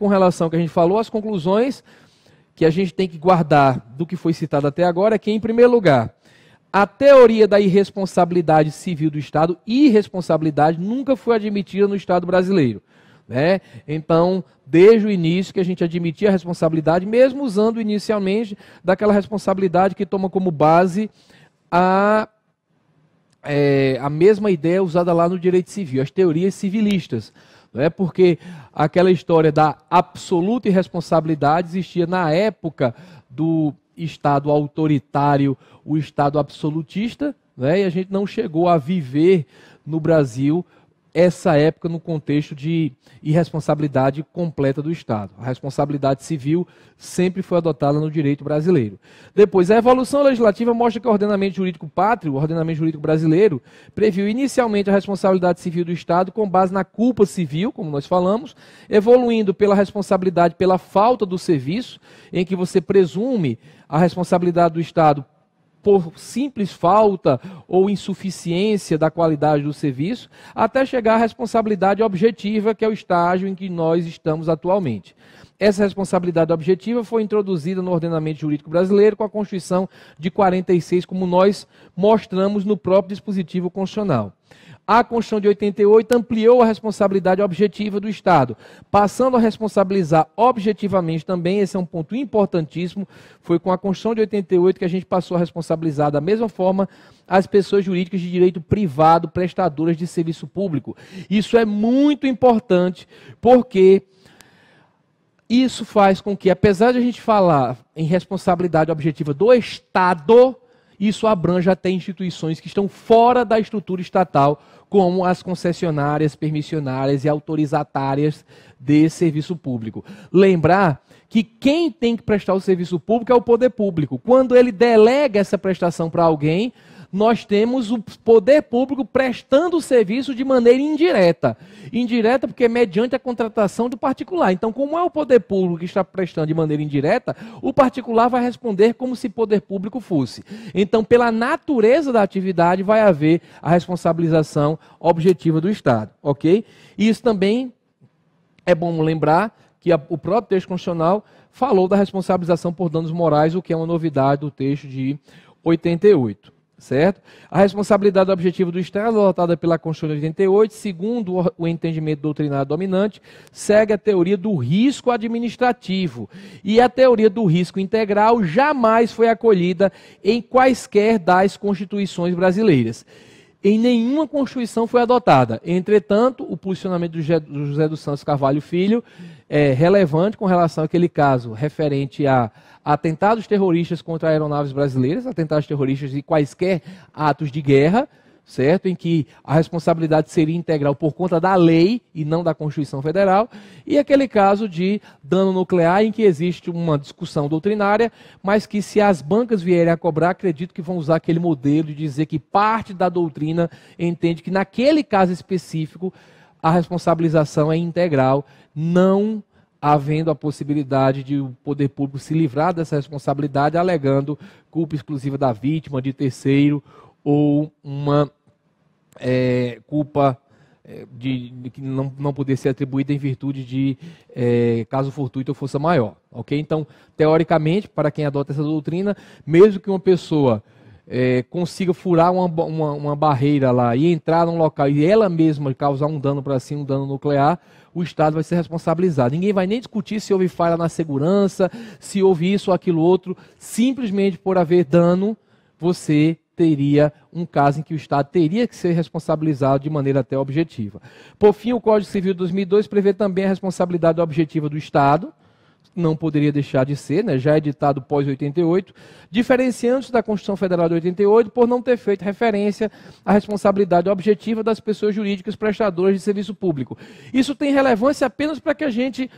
com relação ao que a gente falou, as conclusões que a gente tem que guardar do que foi citado até agora é que, em primeiro lugar, a teoria da irresponsabilidade civil do Estado, irresponsabilidade, nunca foi admitida no Estado brasileiro. Né? Então, desde o início que a gente admitia a responsabilidade, mesmo usando inicialmente daquela responsabilidade que toma como base a, é, a mesma ideia usada lá no direito civil, as teorias civilistas. Não é porque aquela história da absoluta irresponsabilidade existia na época do Estado autoritário, o Estado absolutista, né? e a gente não chegou a viver no Brasil essa época no contexto de irresponsabilidade completa do Estado. A responsabilidade civil sempre foi adotada no direito brasileiro. Depois, a evolução legislativa mostra que o ordenamento jurídico pátrio, o ordenamento jurídico brasileiro, previu inicialmente a responsabilidade civil do Estado com base na culpa civil, como nós falamos, evoluindo pela responsabilidade pela falta do serviço, em que você presume a responsabilidade do Estado por simples falta ou insuficiência da qualidade do serviço, até chegar à responsabilidade objetiva, que é o estágio em que nós estamos atualmente. Essa responsabilidade objetiva foi introduzida no ordenamento jurídico brasileiro com a Constituição de 46, como nós mostramos no próprio dispositivo constitucional. A Constituição de 88 ampliou a responsabilidade objetiva do Estado, passando a responsabilizar objetivamente também, esse é um ponto importantíssimo, foi com a Constituição de 88 que a gente passou a responsabilizar da mesma forma as pessoas jurídicas de direito privado, prestadoras de serviço público. Isso é muito importante, porque isso faz com que, apesar de a gente falar em responsabilidade objetiva do Estado, isso abrange até instituições que estão fora da estrutura estatal, como as concessionárias, permissionárias e autorizatárias de serviço público. Lembrar que quem tem que prestar o serviço público é o poder público. Quando ele delega essa prestação para alguém, nós temos o poder público prestando o serviço de maneira indireta. Indireta porque é mediante a contratação do particular. Então, como é o poder público que está prestando de maneira indireta, o particular vai responder como se poder público fosse. Então, pela natureza da atividade, vai haver a responsabilização objetiva do Estado, ok? E isso também é bom lembrar que a, o próprio texto constitucional falou da responsabilização por danos morais, o que é uma novidade do texto de 88 certo? A responsabilidade objetiva do Estado, é adotada pela Constituição de 88, segundo o entendimento doutrinário dominante, segue a teoria do risco administrativo. E a teoria do risco integral jamais foi acolhida em quaisquer das constituições brasileiras em nenhuma Constituição foi adotada. Entretanto, o posicionamento do José dos Santos Carvalho Filho é relevante com relação àquele caso referente a atentados terroristas contra aeronaves brasileiras, atentados terroristas e quaisquer atos de guerra, certo? Em que a responsabilidade seria integral por conta da lei e não da Constituição Federal, e aquele caso de dano nuclear em que existe uma discussão doutrinária, mas que se as bancas vierem a cobrar, acredito que vão usar aquele modelo de dizer que parte da doutrina entende que naquele caso específico a responsabilização é integral, não havendo a possibilidade de o poder público se livrar dessa responsabilidade, alegando culpa exclusiva da vítima, de terceiro ou uma é, culpa é, de, que não, não poder ser atribuída em virtude de é, caso fortuito ou força maior. ok? Então, teoricamente, para quem adota essa doutrina, mesmo que uma pessoa é, consiga furar uma, uma, uma, barreira lá e entrar num local e ela mesma causar um dano para si, um dano nuclear, o Estado vai ser responsabilizado. Ninguém vai nem discutir se houve falha na segurança, se houve isso ou aquilo outro, simplesmente por haver dano, você teria um caso em que o Estado teria que ser responsabilizado de maneira até objetiva. Por fim, o Código Civil de 2002 prevê também a responsabilidade objetiva do Estado, não poderia deixar de ser, né, já editado pós 88, diferenciando-se da Constituição Federal de 88 por não ter feito referência à responsabilidade objetiva das pessoas jurídicas prestadoras de serviço público. Isso tem relevância apenas para que a gente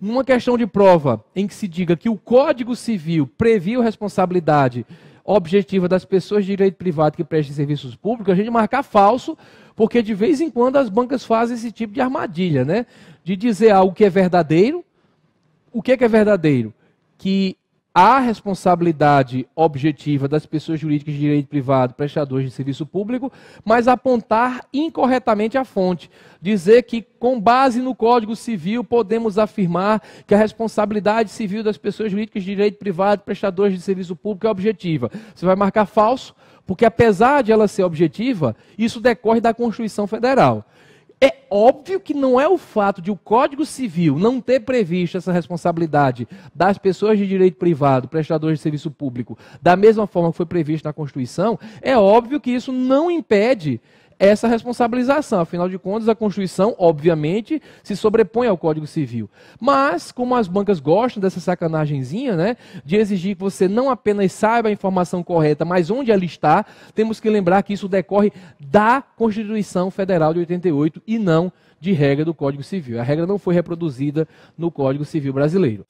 numa questão de prova em que se diga que o Código Civil previu responsabilidade objetiva das pessoas de direito privado que prestem serviços públicos, a gente marcar falso, porque de vez em quando as bancas fazem esse tipo de armadilha, né? De dizer algo que é verdadeiro. O que é, que é verdadeiro? Que a responsabilidade objetiva das pessoas jurídicas de direito privado, prestadores de serviço público, mas apontar incorretamente a fonte. Dizer que, com base no Código Civil, podemos afirmar que a responsabilidade civil das pessoas jurídicas de direito privado, prestadores de serviço público, é objetiva. Você vai marcar falso, porque, apesar de ela ser objetiva, isso decorre da Constituição Federal. É óbvio que não é o fato de o Código Civil não ter previsto essa responsabilidade das pessoas de direito privado, prestadores de serviço público, da mesma forma que foi previsto na Constituição, é óbvio que isso não impede essa responsabilização. Afinal de contas, a Constituição, obviamente, se sobrepõe ao Código Civil. Mas, como as bancas gostam dessa sacanagemzinha, né, de exigir que você não apenas saiba a informação correta, mas onde ela está, temos que lembrar que isso decorre da Constituição Federal de 88 e não de regra do Código Civil. A regra não foi reproduzida no Código Civil brasileiro.